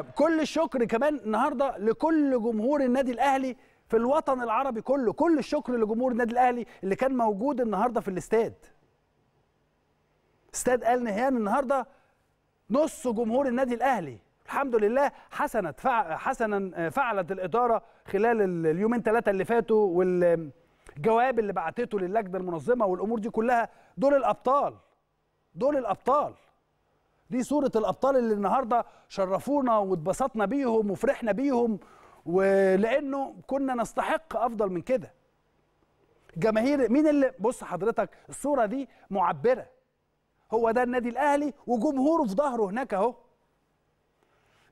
كل الشكر كمان النهارده لكل جمهور النادي الاهلي في الوطن العربي كله كل الشكر لجمهور النادي الاهلي اللي كان موجود النهارده في الاستاد استاد ال نهيان النهارده نص جمهور النادي الاهلي الحمد لله حسنت فع حسنا آه، فعلت الاداره خلال اليومين ثلاثه اللي فاتوا والجواب اللي بعتته للجنه المنظمه والامور دي كلها دول الابطال دول الابطال دي صورة الأبطال اللي النهاردة شرفونا واتبسطنا بيهم وفرحنا بيهم ولأنه كنا نستحق أفضل من كده جماهير مين اللي بص حضرتك الصورة دي معبرة هو ده النادي الأهلي وجمهوره في ظهره هناك أهو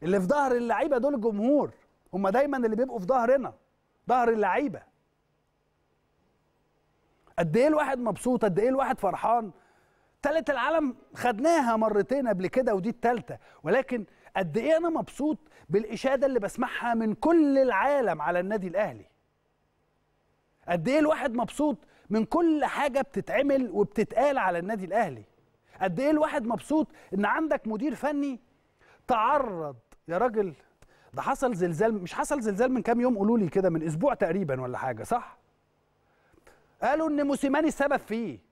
اللي في ظهر اللعيبة دول الجمهور هم دايما اللي بيبقوا في ظهرنا ظهر اللعيبة قد ايه الواحد مبسوط قد ايه الواحد فرحان تالت العالم خدناها مرتين قبل كده ودي التالتة ولكن قد ايه انا مبسوط بالاشاده اللي بسمعها من كل العالم على النادي الاهلي قد ايه الواحد مبسوط من كل حاجه بتتعمل وبتتقال على النادي الاهلي قد ايه الواحد مبسوط ان عندك مدير فني تعرض يا راجل ده حصل زلزال مش حصل زلزال من كام يوم قولوا لي كده من اسبوع تقريبا ولا حاجه صح قالوا ان موسيماني السبب فيه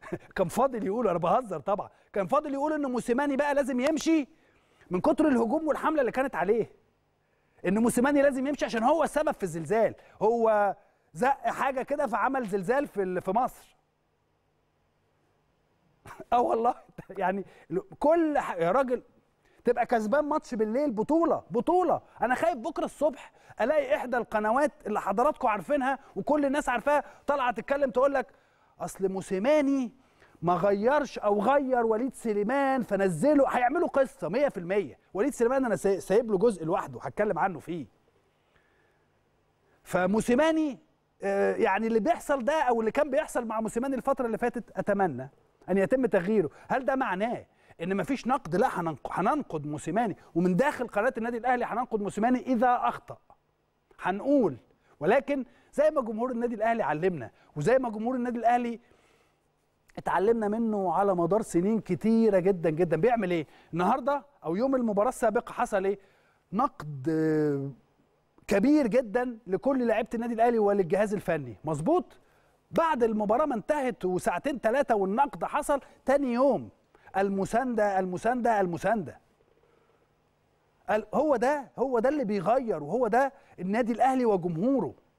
كان فاضل يقول انا بهزر طبعا كان فاضل يقول ان موسيماني بقى لازم يمشي من كتر الهجوم والحمله اللي كانت عليه ان موسيماني لازم يمشي عشان هو السبب في الزلزال هو زق حاجه كده فعمل زلزال في في مصر اه والله يعني كل ح... يا راجل تبقى كسبان ماتش بالليل بطوله بطوله انا خايف بكره الصبح الاقي احدى القنوات اللي حضراتكم عارفينها وكل الناس عارفاها طالعه تتكلم تقول لك اصل موسيماني ما غيرش او غير وليد سليمان فنزله هيعملوا قصه 100% وليد سليمان انا سايب له جزء لوحده هتكلم عنه فيه فموسيماني آه، يعني اللي بيحصل ده او اللي كان بيحصل مع موسيماني الفتره اللي فاتت اتمنى ان يتم تغييره هل ده معناه ان مفيش نقد لا هننقد موسيماني ومن داخل قناه النادي الاهلي هننقد موسيماني اذا اخطا هنقول ولكن زي ما جمهور النادي الاهلي علمنا وزي ما جمهور النادي الاهلي اتعلمنا منه على مدار سنين كتيره جدا جدا بيعمل ايه النهارده او يوم المباراه السابقه حصل ايه نقد آه، كبير جدا لكل لعيبه النادي الاهلي وللجهاز الفني مظبوط بعد المباراه ما انتهت وساعتين ثلاثه والنقد حصل تاني يوم المسانده المسانده المسانده هو ده هو ده اللي بيغير وهو ده النادي الاهلي وجمهوره